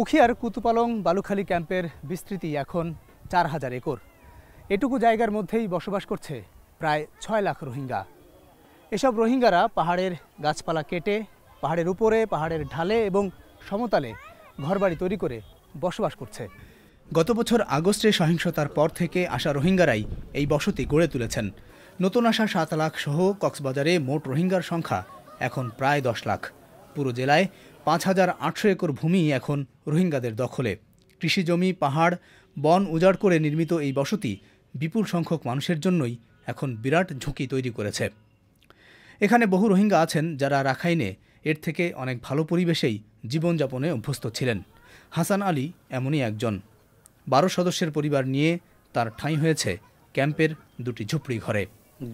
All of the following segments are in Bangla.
উখিয়ার কুতুপালং বালুখালী ক্যাম্পের বিস্তৃতি এখন চার হাজার একর এটুকু জায়গার মধ্যেই বসবাস করছে প্রায় ছয় লাখ রোহিঙ্গা এসব রোহিঙ্গারা পাহাড়ের গাছপালা কেটে পাহাড়ের উপরে পাহাড়ের ঢালে এবং সমতালে ঘরবাড়ি তৈরি করে বসবাস করছে গত বছর আগস্টে সহিংসতার পর থেকে আসা রোহিঙ্গারাই এই বসতি গড়ে তুলেছেন নতুন আসা সাত লাখ সহ কক্সবাজারে মোট রোহিঙ্গার সংখ্যা এখন প্রায় দশ লাখ পুরো জেলায় পাঁচ হাজার আটশো একর ভূমি এখন রোহিঙ্গাদের দখলে কৃষিজমি পাহাড় বন উজাড় করে নির্মিত এই বসতি বিপুল সংখ্যক মানুষের জন্যই এখন বিরাট ঝুঁকি তৈরি করেছে এখানে বহু রোহিঙ্গা আছেন যারা রাখাইনে এর থেকে অনেক ভালো পরিবেশেই জীবনযাপনে অভ্যস্ত ছিলেন হাসান আলী এমনই একজন বারো সদস্যের পরিবার নিয়ে তার ঠাঁই হয়েছে ক্যাম্পের দুটি ঝুপড়ি ঘরে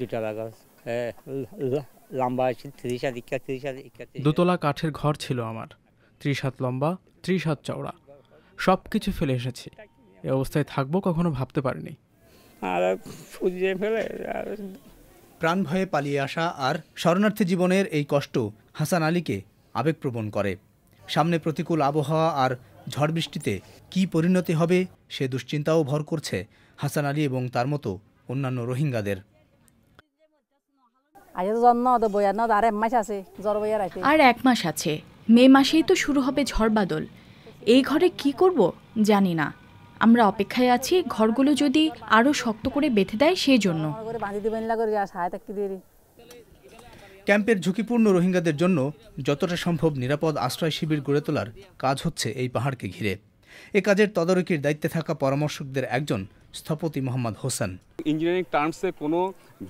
দুটা লম্বা ছিল ত্রিশ হাত ইকা ত্রিশ হাত ইকা দোতলা কাঠের ঘর ছিল আমার ত্রিশ হাত লম্বা ত্রিশ হাত চওড়া সব কিছু ফেলে এসেছি এ অবস্থায় থাকবো কখনো ভাবতে পারিনি আর ফুজিয়ে ফেলে প্রাণ ভয়ে পালিয়ে আসা আর শরণার্থী জীবনের এই কষ্ট হাসান আলীকে আবেগপ্রবণ করে সামনে প্রতিকূল আবহাওয়া আর ঝড় বৃষ্টিতে কী পরিণতি হবে সে দুশ্চিন্তাও ভর করছে হাসান আলী এবং তার মতো অন্যান্য রোহিঙ্গাদের আর এক মাস আছে মে মাসেই তো শুরু হবে ঝড়বাদল এই ঘরে কি করব জানি না আমরা অপেক্ষায় আছি ঘরগুলো যদি আরো শক্ত করে বেঁধে দেয় সেই জন্য ক্যাম্পের ঝুঁকিপূর্ণ রোহিঙ্গাদের জন্য যতটা সম্ভব নিরাপদ আশ্রয় শিবির গড়ে তোলার কাজ হচ্ছে এই পাহাড়কে ঘিরে এ কাজের তদারকির দায়িত্বে থাকা পরামর্শকদের একজন স্থপতি মোহাম্মদ হোসেন ইঞ্জিনিয়ারিং টার্মসে কোনো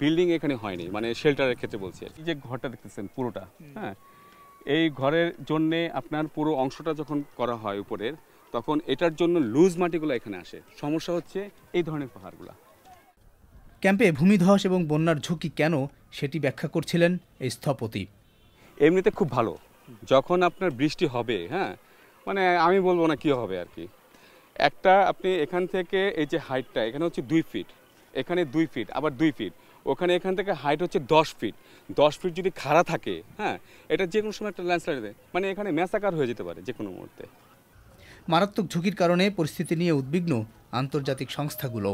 বিল্ডিং এখানে হয়নি মানে শেল্টারের ক্ষেত্রে বলছি আর যে ঘরটা দেখতেছেন পুরোটা হ্যাঁ এই ঘরের জন্যে আপনার পুরো অংশটা যখন করা হয় উপরের তখন এটার জন্য লুজ মাটিগুলো এখানে আসে সমস্যা হচ্ছে এই ধরনের পাহাড়গুলো ক্যাম্পে ভূমিধস এবং বন্যার ঝুঁকি কেন সেটি ব্যাখ্যা করছিলেন এই স্থপতি এমনিতে খুব ভালো যখন আপনার বৃষ্টি হবে হ্যাঁ মানে আমি বলবো না কী হবে আর কি একটা আপনি এখান থেকে এই যে হাইটটা এখানে হচ্ছে দুই ফিট এখানে দুই ফিট আবার দুই ফিট ওখানে এখান থেকে হাইট হচ্ছে দশ ফিট দশ ফিট যদি খাড়া থাকে হ্যাঁ এটা যে কোনো সময় একটা ল্যান্ডস্লাইড দেয় মানে এখানে ম্যাসাকার হয়ে যেতে পারে যে কোনো মুহূর্তে মারাত্মক ঝুঁকির কারণে পরিস্থিতি নিয়ে উদ্বিগ্ন আন্তর্জাতিক সংস্থাগুলো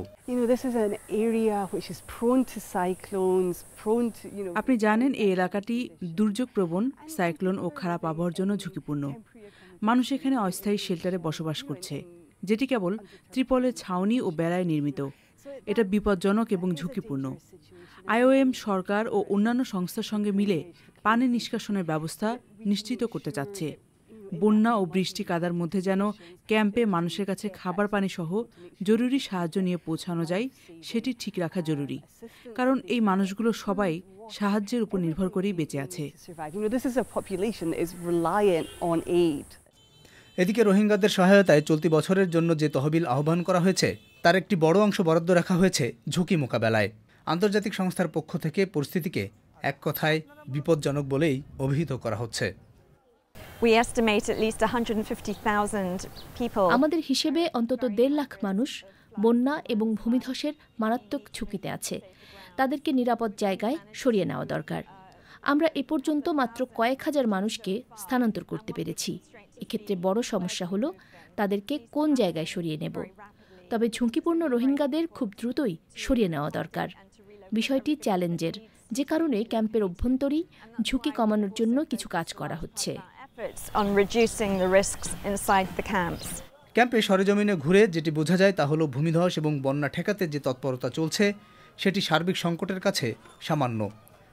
আপনি জানেন এই এলাকাটি দুর্যোগ প্রবণ সাইক্লোন ও খারাপ আবহাওয়ার জন্য ঝুঁকিপূর্ণ মানুষ এখানে অস্থায়ী শেল্টারে বসবাস করছে যেটি কেবল ত্রিপলের ছাউনি ও বেড়ায় নির্মিত এটা বিপজ্জনক এবং ঝুঁকিপূর্ণ আইওএম সরকার ও অন্যান্য সংস্থার সঙ্গে মিলে পানি নিষ্কাশনের ব্যবস্থা নিশ্চিত করতে চাচ্ছে বন্যা ও বৃষ্টি কাদার মধ্যে যেন ক্যাম্পে মানুষের কাছে খাবার পানি সহ জরুরি সাহায্য নিয়ে পৌঁছানো যায় সেটি ঠিক রাখা জরুরি কারণ এই মানুষগুলো সবাই সাহায্যের উপর নির্ভর করেই বেঁচে আছে এদিকে রোহিঙ্গাদের সহায়তায় চলতি বছরের জন্য যে তহবিল আহ্বান করা হয়েছে তার একটি বড় অংশ বরাদ্দ রাখা হয়েছে ঝুঁকি মোকাবেলায় আন্তর্জাতিক সংস্থার পক্ষ থেকে পরিস্থিতিকে এক কথায় বিপজ্জনক বলেই অভিহিত করা হচ্ছে আমাদের হিসেবে অন্তত দেড় লাখ মানুষ বন্যা এবং ভূমিধসের মারাত্মক ঝুঁকিতে আছে তাদেরকে নিরাপদ জায়গায় সরিয়ে নেওয়া দরকার আমরা এ পর্যন্ত মাত্র কয়েক হাজার মানুষকে স্থানান্তর করতে পেরেছি এক্ষেত্রে বড় সমস্যা হলো তাদেরকে কোন জায়গায় সরিয়ে নেব তবে ঝুঁকিপূর্ণ রোহিঙ্গাদের খুব দ্রুতই সরিয়ে নেওয়া দরকার বিষয়টি চ্যালেঞ্জের যে কারণে ক্যাম্পের অভ্যন্তরী ঝুঁকি কমানোর জন্য কিছু কাজ করা হচ্ছে ক্যাম্পে সরেজমিনে ঘুরে যেটি বোঝা যায় তা হলো ভূমিধস এবং বন্যা ঠেকাতে যে তৎপরতা চলছে সেটি সার্বিক সংকটের কাছে সামান্য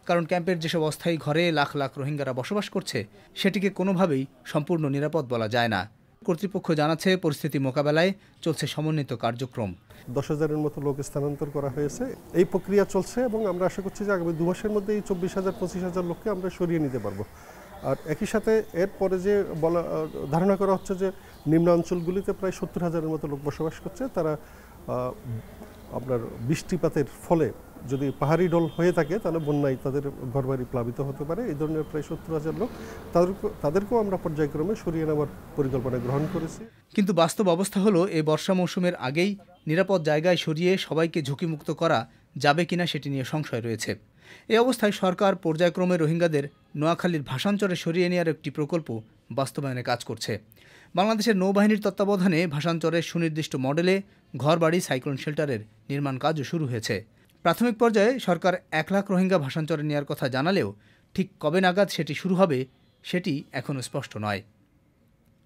কারণ ক্যাম্পের যেসব অস্থায়ী ঘরে লাখ লাখ রোহিঙ্গারা বসবাস করছে সেটিকে কোনোভাবেই সম্পূর্ণ নিরাপদ বলা যায় না কর্তৃপক্ষ জানাচ্ছে পরিস্থিতি মোকাবেলায় চলছে সমন্বিত কার্যক্রম দশ হাজারের মতো লোক স্থানান্তর করা হয়েছে এই প্রক্রিয়া চলছে এবং আমরা আশা করছি যে আগামী দু মাসের মধ্যে এই চব্বিশ হাজার পঁচিশ হাজার লোককে আমরা সরিয়ে নিতে পারবো আর একই সাথে এরপরে যে বলা ধারণা করা হচ্ছে যে নিম্ন অঞ্চলগুলিতে প্রায় সত্তর হাজারের মতো লোক বসবাস করছে তারা আপনার বৃষ্টিপাতের ফলে যদি পাহাড়ি ডল হয়ে থাকে তাহলে বন্যায় তাদের ঘরবাড়ি প্লাবিত হতে পারে এই ধরনের প্রায় সত্তর হাজার লোক তাদের তাদেরকেও আমরা পর্যায়ক্রমে সরিয়ে নেওয়ার পরিকল্পনা গ্রহণ করেছি কিন্তু বাস্তব অবস্থা হলো এই বর্ষা মৌসুমের আগেই নিরাপদ জায়গায় সরিয়ে সবাইকে ঝুঁকিমুক্ত করা যাবে কিনা সেটি নিয়ে সংশয় রয়েছে এ অবস্থায় সরকার পর্যায়ক্রমে রোহিঙ্গাদের নোয়াখালীর ভাষাঞ্চলে সরিয়ে নেওয়ার একটি প্রকল্প বাস্তবায়নে কাজ করছে বাংলাদেশের নৌবাহিনীর তত্ত্বাবধানে ভাষাঞ্চলের সুনির্দিষ্ট মডেলে ঘরবাড়ি সাইক্লোন শেল্টারের নির্মাণ কাজও শুরু হয়েছে প্রাথমিক পর্যায়ে সরকার এক লাখ রোহিঙ্গা ভাষান্তরে নেওয়ার কথা জানালেও ঠিক কবে নাগাদ সেটি শুরু হবে সেটি এখনও স্পষ্ট নয়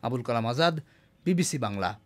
আবুল কালাম আজাদ বিবিসি বাংলা